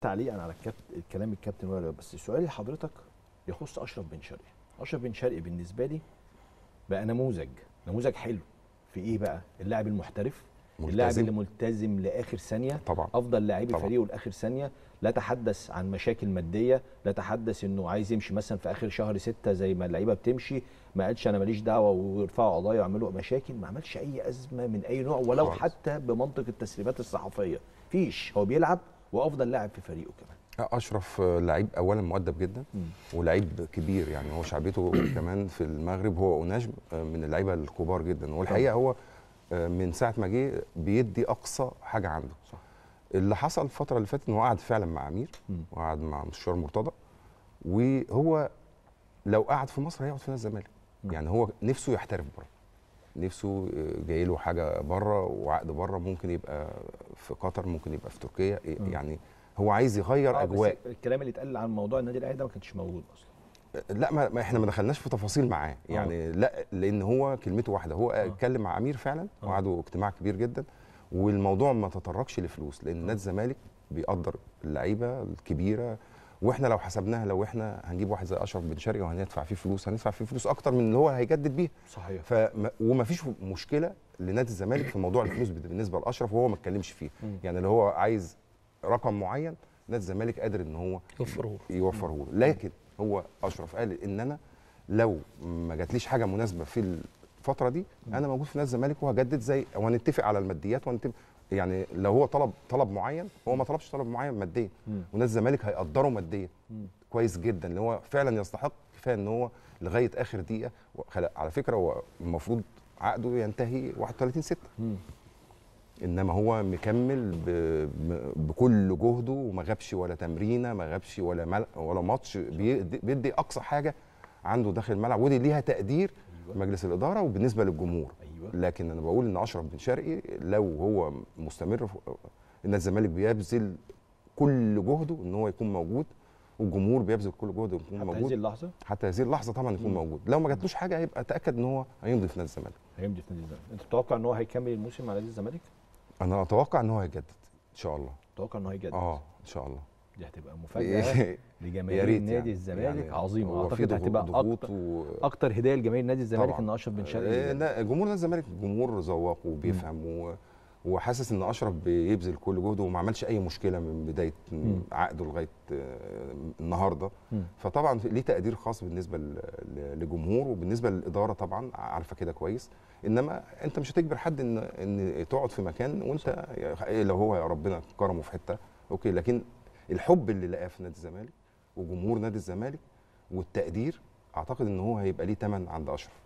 تعليقا على الكابتن كلام الكابتن وائل بس سؤالي لحضرتك يخص اشرف بن شرقي اشرف بن شرقي بالنسبه لي بقى نموذج نموذج حلو في ايه بقى اللاعب المحترف ملتزم. اللاعب اللي ملتزم لاخر ثانيه طبعا افضل لاعبي فريقه لاخر ثانيه لا تحدث عن مشاكل ماديه لا تحدث انه عايز يمشي مثلا في اخر شهر ستة زي ما اللعيبه بتمشي ما قالش انا ماليش دعوه ويرفعوا قضايا ويعملوا مشاكل ما عملش اي ازمه من اي نوع ولو خالص. حتى بمنطق التسريبات الصحفيه فيش هو بيلعب وافضل لاعب في فريقه كمان اشرف لعيب اولا مؤدب جدا ولعيب كبير يعني هو شعبيته كمان في المغرب هو ونجم آه، من اللعيبه الكبار جدا والحقيقه هو آه، من ساعه ما جه بيدي اقصى حاجه عنده صح. اللي حصل الفتره اللي فاتت انه قعد فعلا مع امير وقعد مع مستشار مرتضى وهو لو قعد في مصر هيقعد في نادي الزمالك يعني هو نفسه يحترف بره نفسه آه، جاي له حاجه بره وعقد بره ممكن يبقى في قطر ممكن يبقى في تركيا إيه، يعني هو عايز يغير آه، اجواء الكلام اللي اتقال عن موضوع النادي الاهلي ده ما كانش موجود اصلا آه، لا ما احنا ما دخلناش في تفاصيل معاه يعني لا لان هو كلمته واحده هو اتكلم مع امير فعلا وقعدوا اجتماع كبير جدا والموضوع ما تطرقش لفلوس لان نادي الزمالك بيقدر اللعيبه الكبيره واحنا لو حسبناها لو احنا هنجيب واحد زي اشرف بن شرقي وهندفع فيه فلوس هندفع فيه فلوس اكتر من اللي هو هيجدد بيها صحيح ف ومفيش مشكله لنادي الزمالك في موضوع الفلوس بالنسبه لاشرف وهو ما اتكلمش فيه يعني اللي هو عايز رقم معين نادي الزمالك قادر ان هو يوفره يوفره لكن هو اشرف قال ان انا لو ما جاتليش حاجه مناسبه في الفتره دي انا موجود في نادي الزمالك وهجدد زي وهنتفق على الماديات ونتفق يعني لو هو طلب طلب معين هو ما طلبش طلب معين ماديا ونادي الزمالك هيقدره ماديا كويس جدا اللي هو فعلا يستحق كفايه ان هو لغايه اخر دقيقه على فكره هو المفروض عقده ينتهي 31 6 انما هو مكمل بكل جهده وما غابش ولا تمرينه ما غابش ولا ولا ماتش بيدي اقصى حاجه عنده داخل الملعب ودي ليها تقدير أيوة. مجلس الاداره وبالنسبه للجمهور أيوة. لكن انا بقول ان اشرف بن شرقي لو هو مستمر ان الزمالك بيبذل كل جهده ان هو يكون موجود والجمهور بيبذل كل جهده يكون حتى موجود حتى هذه اللحظه حتى هذه اللحظه طبعا يكون مم. موجود لو ما جاتلوش حاجه هيبقى تاكد ان هو هيمضي في نادي الزمالك هيمضي في نادي الزمالك انت تتوقع ان هو هيكمل الموسم مع نادي الزمالك انا اتوقع ان هو هيجدد ان شاء الله اتوقع ان هو هيجدد اه ان شاء الله دي هتبقى مفاجاه لجماهير يعني نادي الزمالك يعني عظيمه اعتقد هتبقى اكتر و... اكتر هدايه لجماهير نادي الزمالك ان اشرف بن شرقي إيه، لا جمهور نادي الزمالك جمهور ذواق وبيفهم وحاسس ان اشرف بيبذل كل جهده وما عملش اي مشكله من بدايه مم. عقده لغايه آه، النهارده مم. فطبعا ليه تقدير خاص بالنسبه لجمهوره وبالنسبه للاداره طبعا عارفه كده كويس انما انت مش هتجبر حد ان ان تقعد في مكان وانت إيه لو هو ربنا كرمه في حته اوكي لكن الحب اللي لقاه في نادي الزمالك وجمهور نادي الزمالك والتقدير اعتقد ان هو هيبقى ليه ثمن عند اشرف